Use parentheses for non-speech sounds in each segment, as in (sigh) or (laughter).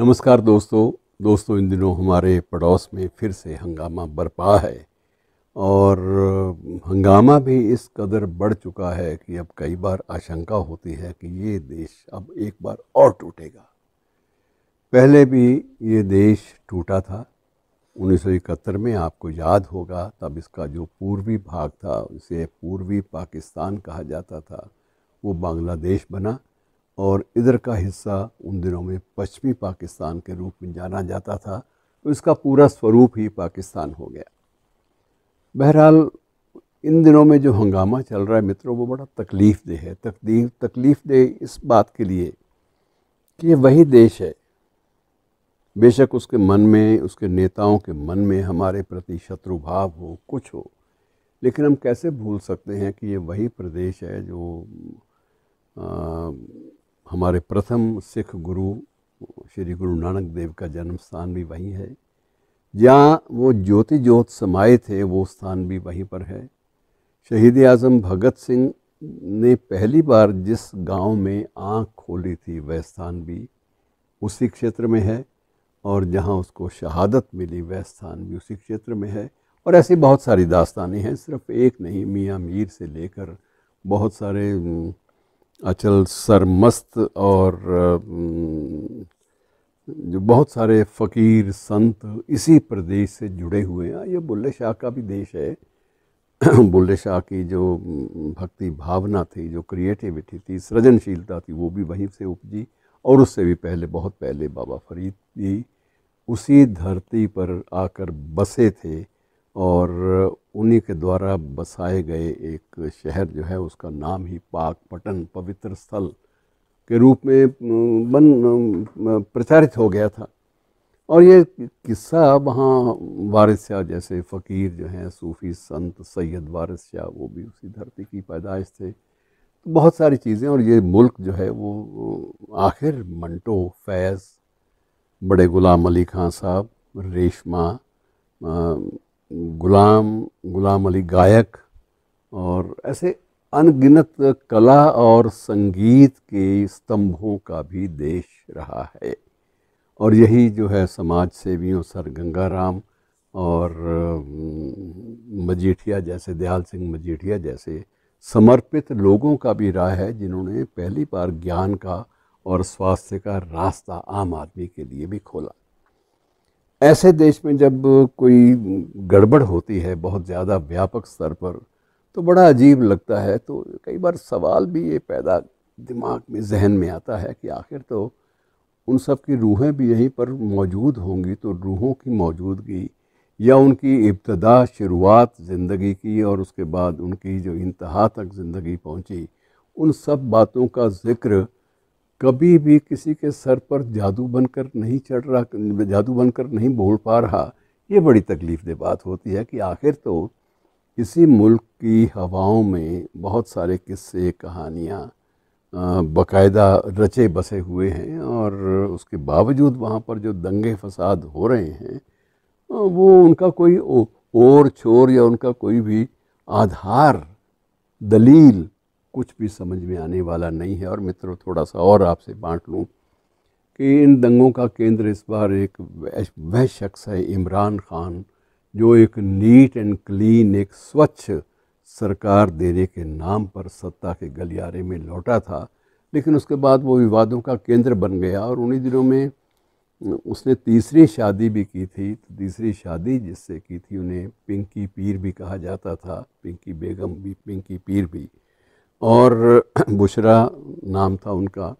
नमस्कार दोस्तों दोस्तों इन दिनों हमारे पड़ोस में फिर से हंगामा बरपा है और हंगामा भी इस कदर बढ़ चुका है कि अब कई बार आशंका होती है कि ये देश अब एक बार और टूटेगा पहले भी ये देश टूटा था 1971 में आपको याद होगा तब इसका जो पूर्वी भाग था उसे पूर्वी पाकिस्तान कहा जाता था वो बांग्लादेश बना और इधर का हिस्सा उन दिनों में पश्चिमी पाकिस्तान के रूप में जाना जाता था तो इसका पूरा स्वरूप ही पाकिस्तान हो गया बहरहाल इन दिनों में जो हंगामा चल रहा है मित्रों वो बड़ा तकलीफ़ दे है तकलीफ तकलीफ़ दे इस बात के लिए कि ये वही देश है बेशक उसके मन में उसके नेताओं के मन में हमारे प्रति शत्रुभाव हो कुछ हो लेकिन हम कैसे भूल सकते हैं कि ये वही प्रदेश है जो आ, हमारे प्रथम सिख गुरु श्री गुरु नानक देव का जन्म स्थान भी वहीं है जहाँ वो ज्योति ज्योत समाये थे वो स्थान भी वहीं पर है शहीद आज़म भगत सिंह ने पहली बार जिस गांव में आँख खोली थी वह स्थान भी उसी क्षेत्र में है और जहाँ उसको शहादत मिली वह स्थान भी उसी क्षेत्र में है और ऐसी बहुत सारी दास्तानें हैं सिर्फ एक नहीं मियाँ मीर से लेकर बहुत सारे अचल सरमस्त और जो बहुत सारे फ़कीर संत इसी प्रदेश से जुड़े हुए हैं ये बुल्ले शाह का भी देश है (clears throat) बुल्ले शाह की जो भक्ति भावना थी जो क्रिएटिविटी थी सृजनशीलता थी वो भी वहीं से उपजी और उससे भी पहले बहुत पहले बाबा फरीद भी उसी धरती पर आकर बसे थे और उन्हीं के द्वारा बसाए गए एक शहर जो है उसका नाम ही पाक पटन पवित्र स्थल के रूप में बन प्रचारित हो गया था और ये किस्सा वहाँ वारिस शाह जैसे फ़कीर जो हैं सूफ़ी संत सैयद वारिस शाह वो भी उसी धरती की पैदाइश थे तो बहुत सारी चीज़ें और ये मुल्क जो है वो आखिर मंटो फैज़ बड़े ग़ुलाम अली खां साहब रेशमा गुलाम गुलाम अली गायक और ऐसे अनगिनत कला और संगीत के स्तंभों का भी देश रहा है और यही जो है समाज सेवियों सर गंगाराम और मजीठिया जैसे दयाल सिंह मजीठिया जैसे समर्पित लोगों का भी राह है जिन्होंने पहली बार ज्ञान का और स्वास्थ्य का रास्ता आम आदमी के लिए भी खोला ऐसे देश में जब कोई गड़बड़ होती है बहुत ज़्यादा व्यापक स्तर पर तो बड़ा अजीब लगता है तो कई बार सवाल भी ये पैदा दिमाग में जहन में आता है कि आखिर तो उन सब की रूहें भी यहीं पर मौजूद होंगी तो रूहों की मौजूदगी या उनकी इब्तदा शुरुआत ज़िंदगी की और उसके बाद उनकी जो इंतहा तक ज़िंदगी पहुंची उन सब बातों का ज़िक्र कभी भी किसी के सर पर जादू बनकर नहीं चढ़ रहा जादू बनकर नहीं बोल पा रहा ये बड़ी तकलीफ दे बात होती है कि आखिर तो इसी मुल्क की हवाओं में बहुत सारे किस्से कहानियाँ बाकायदा रचे बसे हुए हैं और उसके बावजूद वहाँ पर जो दंगे फसाद हो रहे हैं वो उनका कोई ओर छोर या उनका कोई भी आधार दलील कुछ भी समझ में आने वाला नहीं है और मित्रों थोड़ा सा और आपसे बांट लूँ कि इन दंगों का केंद्र इस बार एक वह शख्स है इमरान खान जो एक नीट एंड क्लीन एक स्वच्छ सरकार देने के नाम पर सत्ता के गलियारे में लौटा था लेकिन उसके बाद वो विवादों का केंद्र बन गया और उन्हीं दिनों में उसने तीसरी शादी भी की थी तो तीसरी शादी जिससे की थी उन्हें पिंकी पीर भी कहा जाता था पिंकी बेगम भी पिंकी पीर भी और (clears throat) बुशरा नाम था उनका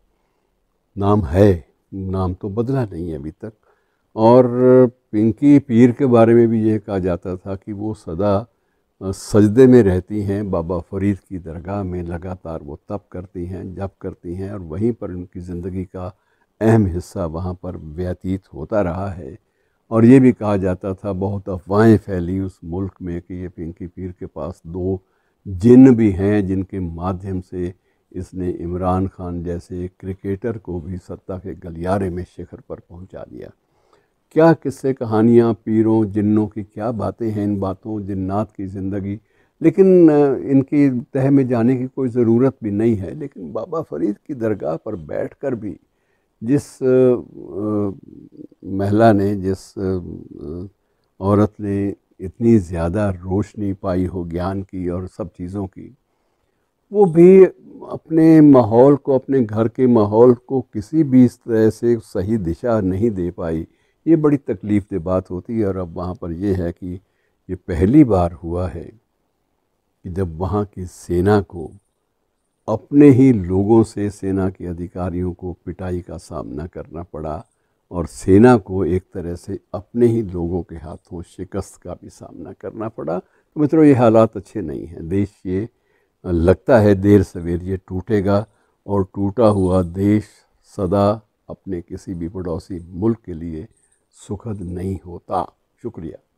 नाम है नाम तो बदला नहीं है अभी तक और पिंकी पीर के बारे में भी ये कहा जाता था कि वो सदा सजदे में रहती हैं बाबा फरीद की दरगाह में लगातार वो तप करती हैं जप करती हैं और वहीं पर उनकी ज़िंदगी का अहम हिस्सा वहाँ पर व्यतीत होता रहा है और ये भी कहा जाता था बहुत अफवाहें फैली उस मुल्क में कि ये पिंकी पीर के पास दो जिन भी हैं जिनके माध्यम से इसने इमरान खान जैसे क्रिकेटर को भी सत्ता के गलियारे में शिखर पर पहुंचा दिया क्या किस्से कहानियाँ पीरों जिन्नों की क्या बातें हैं इन बातों जिन्नात की ज़िंदगी लेकिन इनकी तह में जाने की कोई ज़रूरत भी नहीं है लेकिन बाबा फरीद की दरगाह पर बैठ कर भी जिस महिला ने जिस औरत ने इतनी ज़्यादा रोशनी पाई हो ज्ञान की और सब चीज़ों की वो भी अपने माहौल को अपने घर के माहौल को किसी भी तरह से सही दिशा नहीं दे पाई ये बड़ी तकलीफ़ दे बात होती है और अब वहाँ पर यह है कि ये पहली बार हुआ है कि जब वहाँ की सेना को अपने ही लोगों से सेना के अधिकारियों को पिटाई का सामना करना पड़ा और सेना को एक तरह से अपने ही लोगों के हाथों शिकस्त का भी सामना करना पड़ा तो मित्रों ये हालात अच्छे नहीं हैं देश ये लगता है देर सवेर ये टूटेगा और टूटा हुआ देश सदा अपने किसी भी पड़ोसी मुल्क के लिए सुखद नहीं होता शुक्रिया